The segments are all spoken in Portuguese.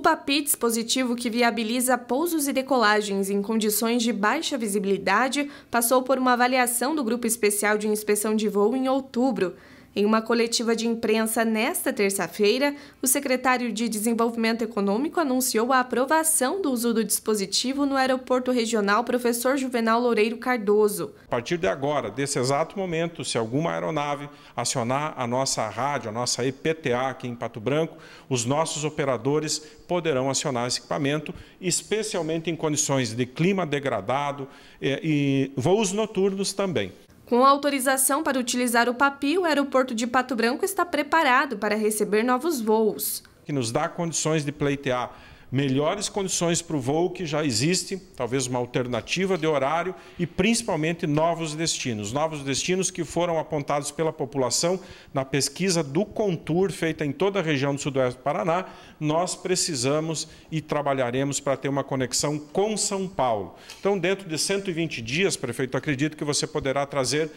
O PAPI, dispositivo que viabiliza pousos e decolagens em condições de baixa visibilidade, passou por uma avaliação do Grupo Especial de Inspeção de Voo em outubro. Em uma coletiva de imprensa nesta terça-feira, o secretário de Desenvolvimento Econômico anunciou a aprovação do uso do dispositivo no Aeroporto Regional Professor Juvenal Loureiro Cardoso. A partir de agora, desse exato momento, se alguma aeronave acionar a nossa rádio, a nossa EPTA aqui em Pato Branco, os nossos operadores poderão acionar esse equipamento, especialmente em condições de clima degradado eh, e voos noturnos também. Com autorização para utilizar o PAPI, o aeroporto de Pato Branco está preparado para receber novos voos. Que nos dá condições de pleitear melhores condições para o voo que já existe, talvez uma alternativa de horário e principalmente novos destinos. Novos destinos que foram apontados pela população na pesquisa do Contur, feita em toda a região do Sudoeste do Paraná. Nós precisamos e trabalharemos para ter uma conexão com São Paulo. Então, dentro de 120 dias, prefeito, acredito que você poderá trazer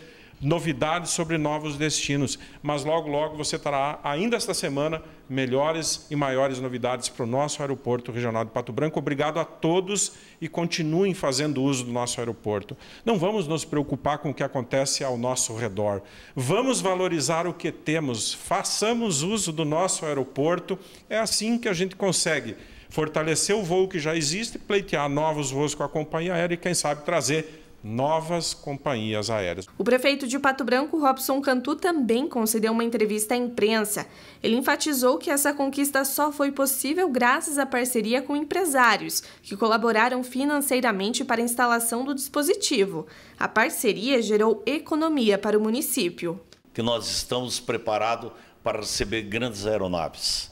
novidades sobre novos destinos. Mas logo, logo você terá, ainda esta semana, melhores e maiores novidades para o nosso aeroporto regional de Pato Branco. Obrigado a todos e continuem fazendo uso do nosso aeroporto. Não vamos nos preocupar com o que acontece ao nosso redor. Vamos valorizar o que temos. Façamos uso do nosso aeroporto. É assim que a gente consegue fortalecer o voo que já existe, pleitear novos voos com a companhia aérea e, quem sabe, trazer novas companhias aéreas. O prefeito de Pato Branco, Robson Cantu, também concedeu uma entrevista à imprensa. Ele enfatizou que essa conquista só foi possível graças à parceria com empresários, que colaboraram financeiramente para a instalação do dispositivo. A parceria gerou economia para o município. Que nós estamos preparados para receber grandes aeronaves.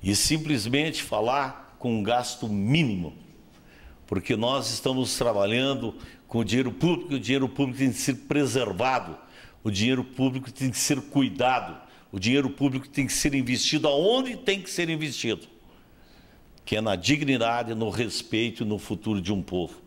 E simplesmente falar com um gasto mínimo porque nós estamos trabalhando com o dinheiro público, o dinheiro público tem que ser preservado, o dinheiro público tem que ser cuidado, o dinheiro público tem que ser investido aonde tem que ser investido, que é na dignidade, no respeito e no futuro de um povo.